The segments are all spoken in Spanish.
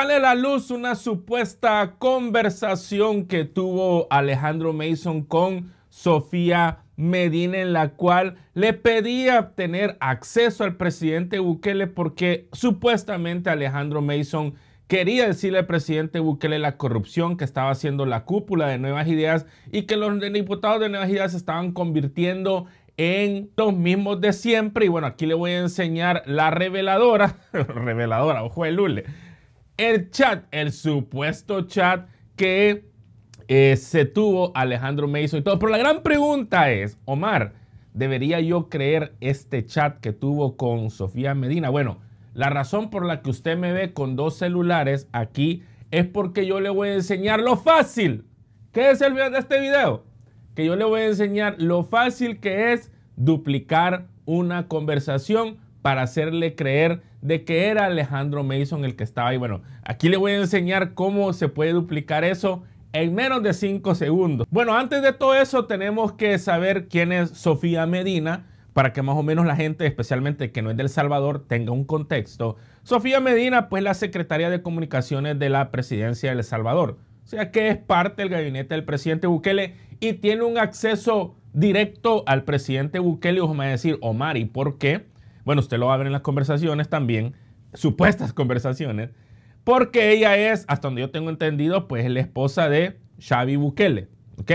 Vale la luz una supuesta conversación que tuvo Alejandro Mason con Sofía Medina en la cual le pedía tener acceso al presidente Bukele porque supuestamente Alejandro Mason quería decirle al presidente Bukele la corrupción que estaba haciendo la cúpula de Nuevas Ideas y que los diputados de Nuevas Ideas se estaban convirtiendo en los mismos de siempre. Y bueno, aquí le voy a enseñar la reveladora, reveladora, ojo de lule el chat, el supuesto chat que eh, se tuvo Alejandro Mason y todo. Pero la gran pregunta es, Omar, ¿debería yo creer este chat que tuvo con Sofía Medina? Bueno, la razón por la que usted me ve con dos celulares aquí es porque yo le voy a enseñar lo fácil. ¿Qué es el video de este video? Que yo le voy a enseñar lo fácil que es duplicar una conversación para hacerle creer de que era Alejandro Mason el que estaba ahí. Bueno, aquí le voy a enseñar cómo se puede duplicar eso en menos de 5 segundos. Bueno, antes de todo eso tenemos que saber quién es Sofía Medina para que más o menos la gente, especialmente que no es del Salvador, tenga un contexto. Sofía Medina, pues la secretaria de comunicaciones de la presidencia de El Salvador, o sea que es parte del gabinete del presidente Bukele y tiene un acceso directo al presidente Bukele, os voy a decir Omar y ¿por qué? Bueno, usted lo va a ver en las conversaciones también, supuestas conversaciones, porque ella es, hasta donde yo tengo entendido, pues la esposa de Xavi Bukele, ¿ok?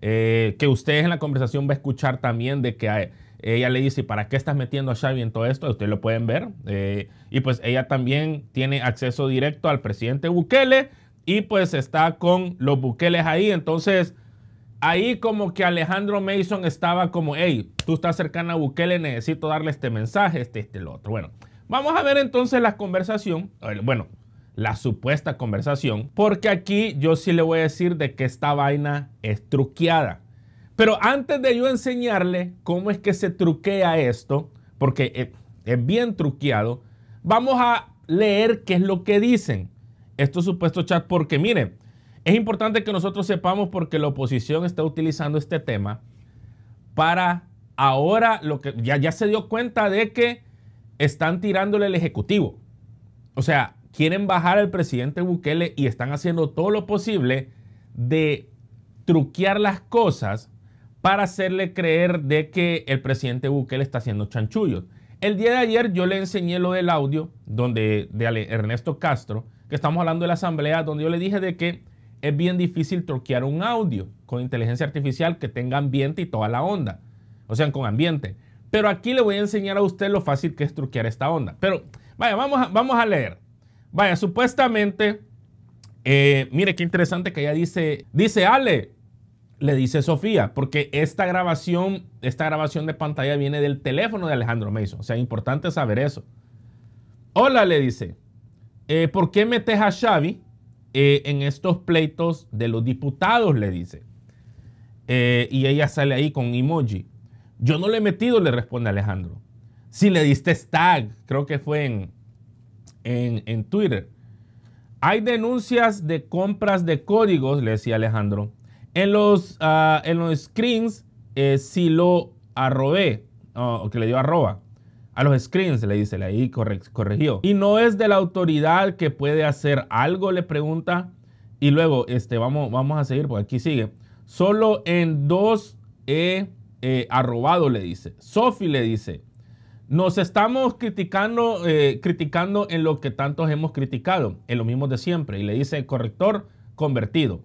Eh, que ustedes en la conversación va a escuchar también de que ella le dice, ¿para qué estás metiendo a Xavi en todo esto? Ustedes lo pueden ver. Eh, y pues ella también tiene acceso directo al presidente Bukele y pues está con los Bukeles ahí. Entonces, ahí como que Alejandro Mason estaba como, hey, tú estás cercana a Bukele, necesito darle este mensaje, este, este, lo otro. Bueno, vamos a ver entonces la conversación, bueno, la supuesta conversación, porque aquí yo sí le voy a decir de que esta vaina es truqueada. Pero antes de yo enseñarle cómo es que se truquea esto, porque eh, es bien truqueado, vamos a leer qué es lo que dicen estos supuestos chats, porque miren, es importante que nosotros sepamos porque la oposición está utilizando este tema para ahora lo que ya, ya se dio cuenta de que están tirándole el Ejecutivo. O sea, quieren bajar al presidente Bukele y están haciendo todo lo posible de truquear las cosas para hacerle creer de que el presidente Bukele está haciendo chanchullos. El día de ayer yo le enseñé lo del audio donde, de Ernesto Castro, que estamos hablando de la asamblea, donde yo le dije de que es bien difícil troquear un audio con inteligencia artificial que tenga ambiente y toda la onda. O sea, con ambiente. Pero aquí le voy a enseñar a usted lo fácil que es truquear esta onda. Pero vaya, vamos a, leer. Vaya, supuestamente, eh, mire qué interesante que ella dice, dice Ale, le dice Sofía, porque esta grabación, esta grabación de pantalla viene del teléfono de Alejandro Mason. O sea, importante saber eso. Hola, le dice, eh, ¿por qué metes a Xavi eh, en estos pleitos de los diputados, le dice. Eh, y ella sale ahí con emoji. Yo no le he metido, le responde Alejandro. Si le diste tag, creo que fue en, en, Twitter. Hay denuncias de compras de códigos, le decía Alejandro. En los, ah, en los screens, eh, si lo arrobé, o que le dio arroba. A los screens, le dice, le ahí corrigió. Y no es de la autoridad que puede hacer algo, le pregunta. Y luego, este, vamos, vamos a seguir, porque aquí sigue. Solo en dos he eh, arrobado, le dice. Sofi le dice, nos estamos criticando, eh, criticando en lo que tantos hemos criticado, en lo mismo de siempre. Y le dice, corrector convertido.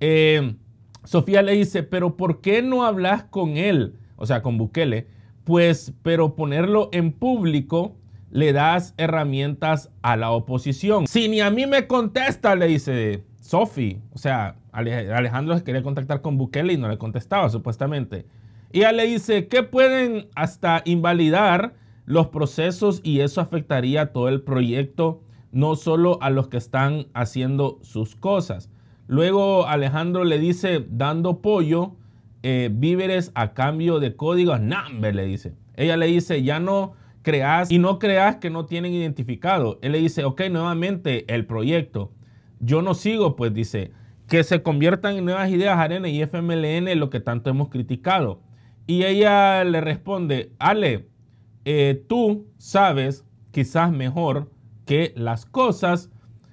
Eh, Sofía le dice, pero ¿por qué no hablas con él? O sea, con Bukele pues, pero ponerlo en público le das herramientas a la oposición. Si ni a mí me contesta, le dice Sofi. O sea, Alejandro se quería contactar con Bukele y no le contestaba, supuestamente. Y ella le dice que pueden hasta invalidar los procesos y eso afectaría a todo el proyecto, no solo a los que están haciendo sus cosas. Luego Alejandro le dice, dando pollo, eh, víveres a cambio de códigos. Number, le dice. Ella le dice, ya no creas y no creas que no tienen identificado. Él le dice, ok, nuevamente el proyecto. Yo no sigo, pues dice, que se conviertan en nuevas ideas ARENA y FMLN, lo que tanto hemos criticado. Y ella le responde, Ale, eh, tú sabes quizás mejor que las cosas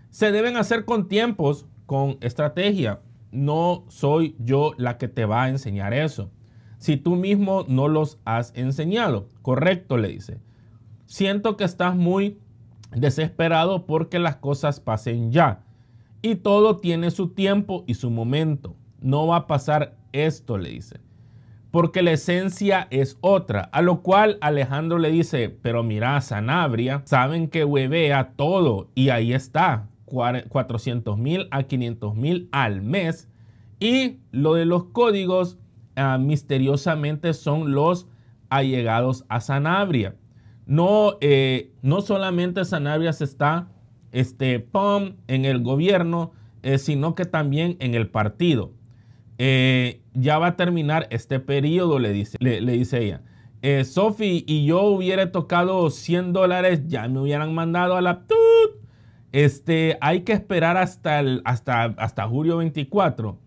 se deben hacer con tiempos, con estrategia no soy yo la que te va a enseñar eso. Si tú mismo no los has enseñado. Correcto, le dice. Siento que estás muy desesperado porque las cosas pasen ya. Y todo tiene su tiempo y su momento. No va a pasar esto, le dice. Porque la esencia es otra. A lo cual Alejandro le dice, pero mira, Sanabria, saben que huevea todo y ahí está 400 mil a 500 mil al mes. Y lo de los códigos ah, misteriosamente son los allegados a Sanabria. No, eh, no solamente Sanabria se está este, pom, en el gobierno, eh, sino que también en el partido. Eh, ya va a terminar este periodo, le dice, le, dice ella. Sophie y yo hubiera tocado 100 dólares, ya me hubieran mandado a la este, hay que esperar hasta, el, hasta, hasta julio 24.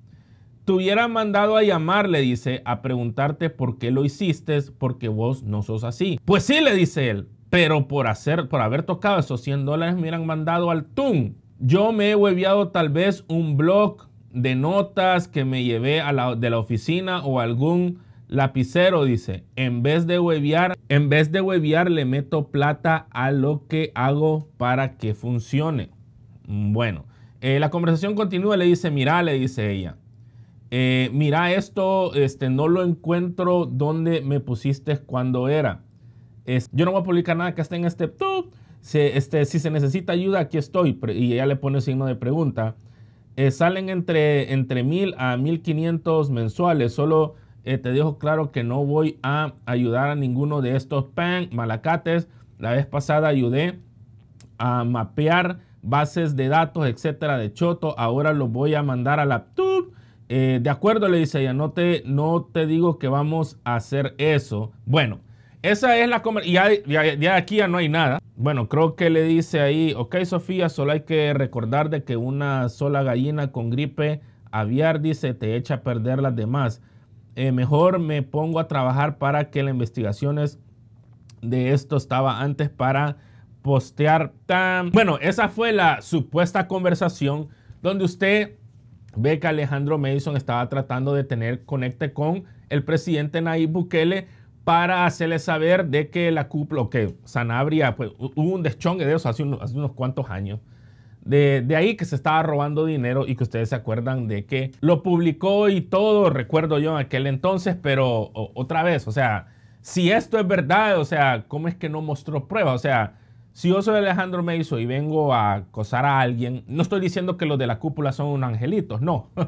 Te mandado a llamar, le dice, a preguntarte por qué lo hiciste, porque vos no sos así. Pues sí, le dice él, pero por, hacer, por haber tocado esos 100 dólares me hubieran mandado al TUM. Yo me he hueviado tal vez un blog de notas que me llevé a la, de la oficina o algún Lapicero dice, en vez de hueviar, en vez de hueviar le meto plata a lo que hago para que funcione. Bueno, eh, la conversación continúa, le dice, mira, le dice ella. Eh, mira esto, este, no lo encuentro donde me pusiste cuando era. Es, yo no voy a publicar nada que esté en este tubo. Si, este, si se necesita ayuda, aquí estoy. Y ella le pone signo de pregunta. Eh, salen entre, entre 1000 a 1500 mensuales. Solo eh, te dijo, claro que no voy a ayudar a ninguno de estos PAN, malacates. La vez pasada ayudé a mapear bases de datos, etcétera, de Choto. Ahora lo voy a mandar a la Eh, de acuerdo, le dice ella, no te, no te digo que vamos a hacer eso. Bueno, esa es la conversación. Ya, aquí ya no hay nada. Bueno, creo que le dice ahí, ok, Sofía, solo hay que recordar de que una sola gallina con gripe aviar, dice, te echa a perder las demás. Eh, mejor me pongo a trabajar para que las investigaciones de esto estaba antes para postear tan... Bueno, esa fue la supuesta conversación donde usted ve que Alejandro Mason estaba tratando de tener conecte con el presidente Nayib Bukele para hacerle saber de que la cúpula, que Sanabria, pues hubo un deschongue de eso hace unos, hace unos cuantos años de, ahí que se estaba robando dinero y que ustedes se acuerdan de que lo publicó y todo, recuerdo yo en aquel entonces, pero otra vez, o sea, si esto es verdad, o sea, ¿cómo es que no mostró pruebas? O sea, si yo soy Alejandro Mason y vengo a acosar a alguien, no estoy diciendo que los de la cúpula son un angelitos, no.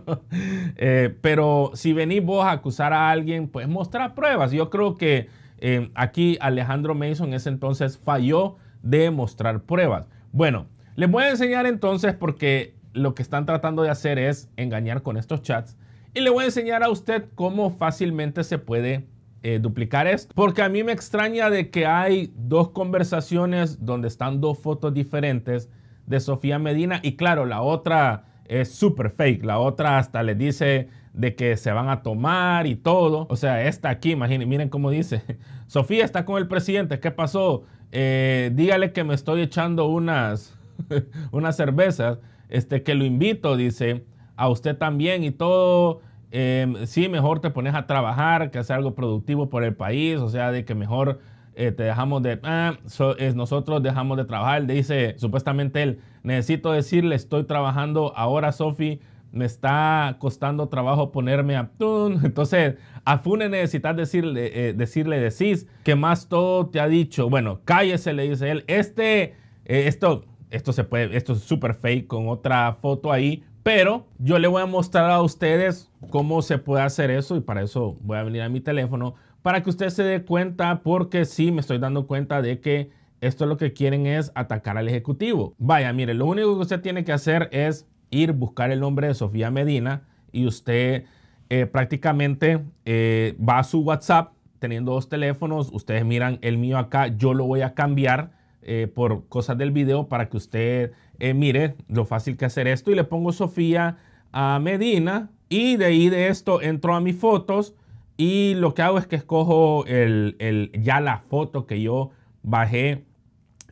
Eh, pero si venís vos a acusar a alguien, pues mostrar pruebas. Yo creo que eh, aquí Alejandro Mason en ese entonces falló de mostrar pruebas. Bueno, les voy a enseñar entonces porque lo que están tratando de hacer es engañar con estos chats. Y le voy a enseñar a usted cómo fácilmente se puede eh, duplicar esto. Porque a mí me extraña de que hay dos conversaciones donde están dos fotos diferentes de Sofía Medina. Y claro, la otra es súper fake. La otra hasta le dice de que se van a tomar y todo. O sea, esta aquí, imaginen, miren cómo dice. Sofía está con el presidente. ¿Qué pasó? Eh, dígale que me estoy echando unas unas cervezas, este, que lo invito, dice, a usted también y todo. Em, sí, mejor te pones a trabajar, que hacer algo productivo por el país, o sea, de que mejor eh, te dejamos de, ah, es, nosotros dejamos de trabajar, dice supuestamente él, necesito decirle, estoy trabajando ahora, Sofi, me está costando trabajo ponerme a... Entonces, a Fune necesitas decirle, eh, decirle, decís, que más todo te ha dicho, bueno, cállese, le dice él, este, eh, esto, esto se puede, esto es súper fake con otra foto ahí, pero yo le voy a mostrar a ustedes cómo se puede hacer eso y para eso voy a venir a mi teléfono para que usted se dé cuenta porque sí me estoy dando cuenta de que esto lo que quieren es atacar al ejecutivo. Vaya, mire, lo único que usted tiene que hacer es ir buscar el nombre de Sofía Medina y usted eh, prácticamente eh, va a su WhatsApp teniendo dos teléfonos, ustedes miran el mío acá, yo lo voy a cambiar eh, por cosas del video para que usted eh, mire lo fácil que hacer esto. Y le pongo Sofía a ah, Medina y de ahí de esto entro a mis fotos y lo que hago es que escojo el, ya la foto que yo bajé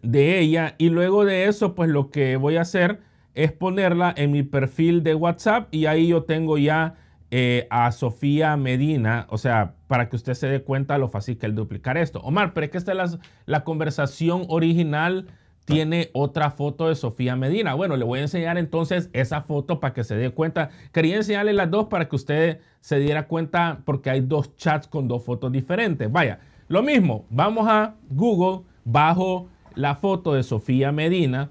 de ella y luego de eso pues lo que voy a hacer es ponerla en mi perfil de WhatsApp y ahí yo tengo ya eh, a Sofía Medina, o sea, para que usted se dé cuenta lo fácil que es duplicar esto. Omar, pero es que esta es la, conversación original tiene otra foto de Sofía Medina. Bueno, le voy a enseñar entonces esa foto para que se dé cuenta. Quería enseñarle las dos para que usted se diera cuenta porque hay dos chats con dos fotos diferentes. Vaya, lo mismo, vamos a Google, bajo la foto de Sofía Medina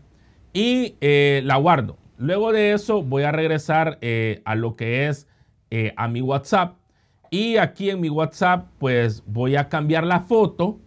y eh, la guardo. Luego de eso voy a regresar eh, a lo que es eh, a mi WhatsApp. Y aquí en mi WhatsApp, pues voy a cambiar la foto.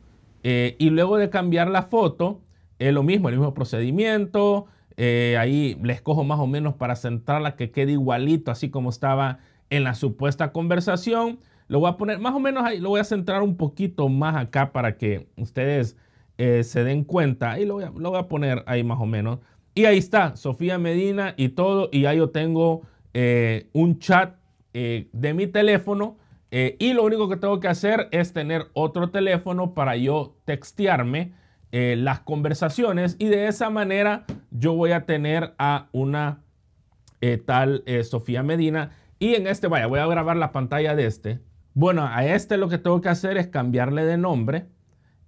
Eh, y luego de cambiar la foto, es lo mismo, el mismo procedimiento. Eh, ahí le escojo más o menos para centrarla que quede igualito, así como estaba en la supuesta conversación. Lo voy a poner más o menos ahí, lo voy a centrar un poquito más acá para que ustedes se den cuenta. Y lo voy, a, poner ahí más o menos. Y ahí está, Sofía Medina y todo. Y ahí yo tengo un chat eh, de mi teléfono eh, y lo único que tengo que hacer es tener otro teléfono para yo textearme eh, las conversaciones y de esa manera yo voy a tener a una tal Sofía Medina y en este, vaya, voy a grabar la pantalla de este. Bueno, a este lo que tengo que hacer es cambiarle de nombre.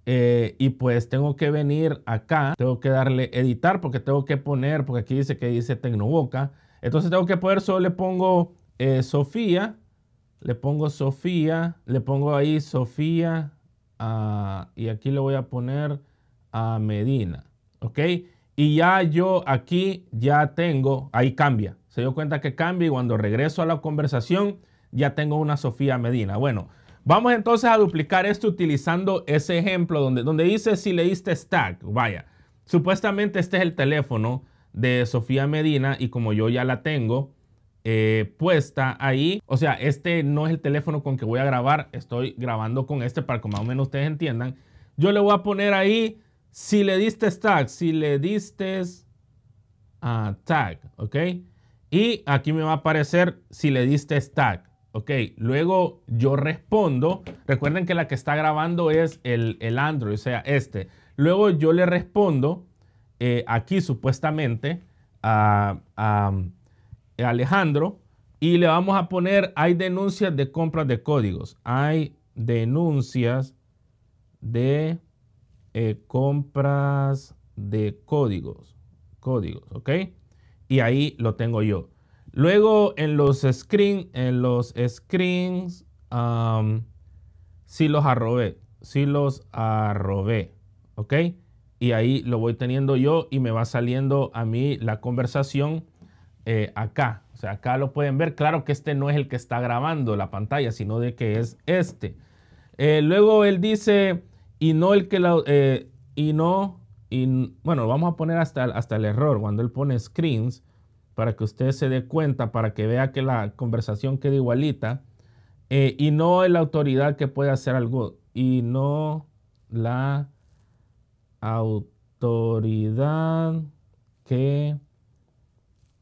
y pues tengo que venir acá, tengo que darle editar porque tengo que poner, porque aquí dice que dice Tecnoboca. Entonces tengo que poder solo le pongo eh, Sofía, le pongo Sofía, le pongo ahí Sofía ah, y aquí le voy a poner a Medina, ¿ok? Y ya yo aquí ya tengo, ahí cambia, se dio cuenta que cambia y cuando regreso a la conversación ya tengo una Sofía Medina. Bueno, vamos entonces a duplicar esto utilizando ese ejemplo donde, donde dice si leíste stack, vaya, supuestamente este es el teléfono de Sofía Medina y como yo ya la tengo, eh, puesta ahí. O sea, este no es el teléfono con que voy a grabar. Estoy grabando con este para que más o menos ustedes entiendan. Yo le voy a poner ahí, si le diste tag, si le diste a ah, tag, ¿ok? Y aquí me va a aparecer si le diste tag. Ok, luego yo respondo. Recuerden que la que está grabando es el, Android, o sea, este. Luego yo le respondo eh, aquí supuestamente a... Eh, Alejandro y le vamos a poner hay denuncias de compras de códigos. Hay denuncias de eh, compras de códigos. Códigos, ¿ok? Y ahí lo tengo yo. Luego en los screen, en los screens, si sí los arrobé, sí los arrobé, ¿ok? Y ahí lo voy teniendo yo y me va saliendo a mí la conversación eh, acá. O sea, acá lo pueden ver. Claro que este no es el que está grabando la pantalla, sino de que es este. Eh, luego él dice, y no el que la... Eh, y no... Y, bueno, vamos a poner hasta, hasta el error cuando él pone screens para que usted se dé cuenta, para que vea que la conversación queda igualita. y no la autoridad que puede hacer algo. Y no la autoridad que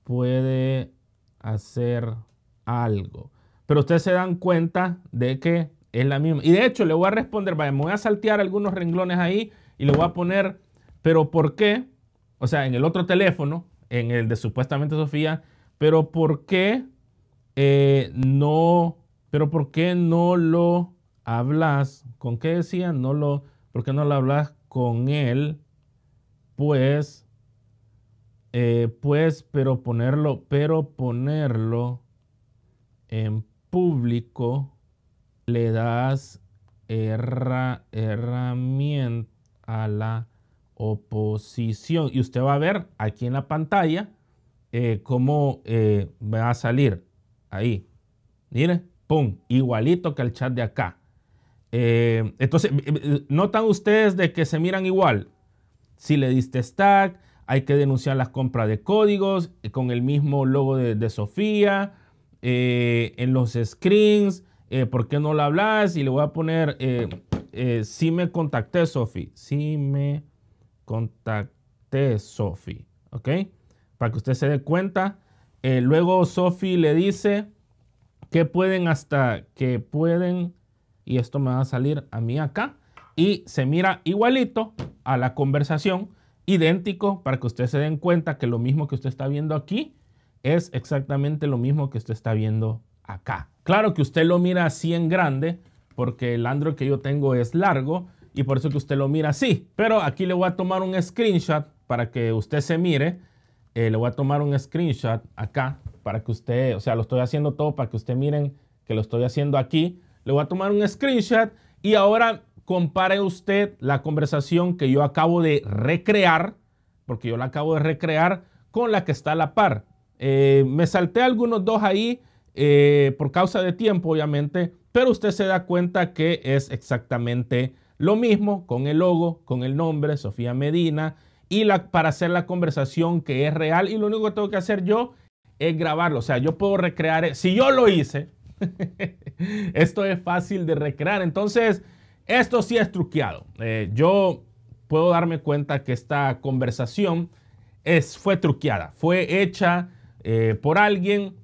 puede hacer algo. Pero ustedes se dan cuenta de que es la misma. Y de hecho, le voy a responder, me voy a saltear algunos renglones ahí y le voy a poner, pero ¿por qué? O sea, en el otro teléfono, en el de supuestamente Sofía, pero ¿por qué eh, no, pero ¿por qué no lo hablas? ¿Con qué decía? No lo, ¿Por qué no lo hablas con él? Pues eh, pues, pero ponerlo, pero ponerlo en público le das herramienta a la oposición. Y usted va a ver aquí en la pantalla eh, cómo eh, va a salir ahí. Mire, pum, igualito que el chat de acá. entonces, notan ustedes de que se miran igual. Si le diste stack, hay que denunciar las compras de códigos eh, con el mismo logo de, Sofía, eh, en los screens, eh, ¿por qué no la hablas? Y le voy a poner, si me contacté, Sofi, si me contacté, Sofía. ¿ok? Para que usted se dé cuenta. luego Sofi le dice que pueden hasta que pueden, y esto me va a salir a mí acá, y se mira igualito a la conversación idéntico para que usted se den cuenta que lo mismo que usted está viendo aquí es exactamente lo mismo que usted está viendo acá. Claro que usted lo mira así en grande porque el Android que yo tengo es largo y por eso que usted lo mira así. Pero aquí le voy a tomar un screenshot para que usted se mire. Eh, le voy a tomar un screenshot acá para que usted, o sea, lo estoy haciendo todo para que usted miren que lo estoy haciendo aquí. Le voy a tomar un screenshot y ahora compare usted la conversación que yo acabo de recrear, porque yo la acabo de recrear, con la que está a la par. Eh, me salté algunos dos ahí eh, por causa de tiempo, obviamente, pero usted se da cuenta que es exactamente lo mismo con el logo, con el nombre, Sofía Medina, y la, para hacer la conversación que es real. Y lo único que tengo que hacer yo es grabarlo. O sea, yo puedo recrear, si yo lo hice, esto es fácil de recrear. Entonces, esto sí es truqueado. Eh, yo puedo darme cuenta que esta conversación es, fue truqueada, fue hecha eh, por alguien.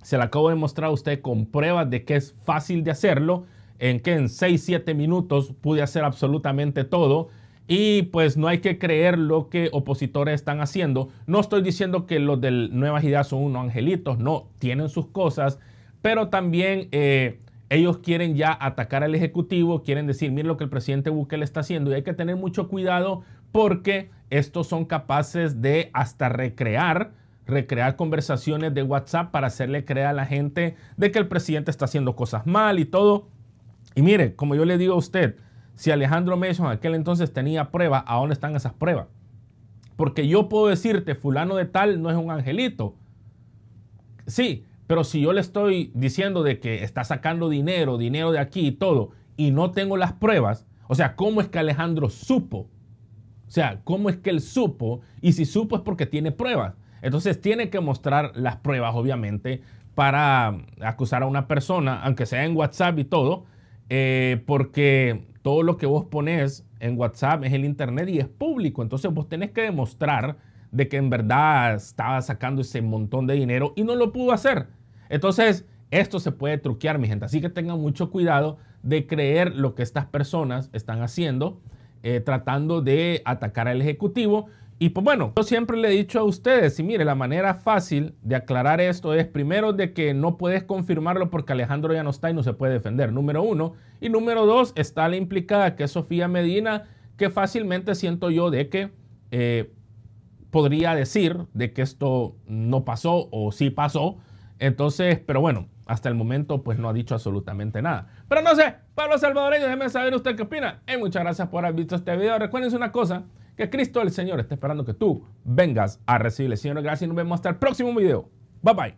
Se la acabo de mostrar a usted con pruebas de que es fácil de hacerlo, en que en 6-7 minutos pude hacer absolutamente todo. Y pues no hay que creer lo que opositores están haciendo. No estoy diciendo que los del Nuevas Ideas son unos angelitos, no, tienen sus cosas, pero también eh, ellos quieren ya atacar al Ejecutivo, quieren decir, miren lo que el presidente Bukele está haciendo y hay que tener mucho cuidado porque estos son capaces de hasta recrear recrear conversaciones de WhatsApp para hacerle creer a la gente de que el presidente está haciendo cosas mal y todo. Y mire, como yo le digo a usted, si Alejandro Mason en aquel entonces tenía pruebas, ¿a dónde están esas pruebas? Porque yo puedo decirte, fulano de tal no es un angelito. Sí, pero si yo le estoy diciendo de que está sacando dinero, dinero de aquí y todo, y no tengo las pruebas, o sea, ¿cómo es que Alejandro supo? O sea, ¿cómo es que él supo? Y si supo es porque tiene pruebas. Entonces tiene que mostrar las pruebas, obviamente, para um, acusar a una persona, aunque sea en WhatsApp y todo, eh, porque todo lo que vos pones en WhatsApp es el Internet y es público. Entonces vos tenés que demostrar de que en verdad estaba sacando ese montón de dinero y no lo pudo hacer. Entonces, esto se puede truquear, mi gente. Así que tengan mucho cuidado de creer lo que estas personas están haciendo, eh, tratando de atacar al Ejecutivo. Y pues bueno, yo siempre le he dicho a ustedes, y mire, la manera fácil de aclarar esto es primero de que no puedes confirmarlo porque Alejandro ya no está y no se puede defender, número uno. Y número dos, está la implicada que es Sofía Medina, que fácilmente siento yo de que eh, podría decir de que esto no pasó o sí pasó, entonces, pero bueno, hasta el momento pues no ha dicho absolutamente nada. Pero no sé, Pablo Salvadoreño, déjeme saber usted qué opina. Y eh, muchas gracias por haber visto este video. Recuerden una cosa, que Cristo el Señor está esperando que tú vengas a recibirle. Señor, gracias y nos vemos hasta el próximo video. Bye bye.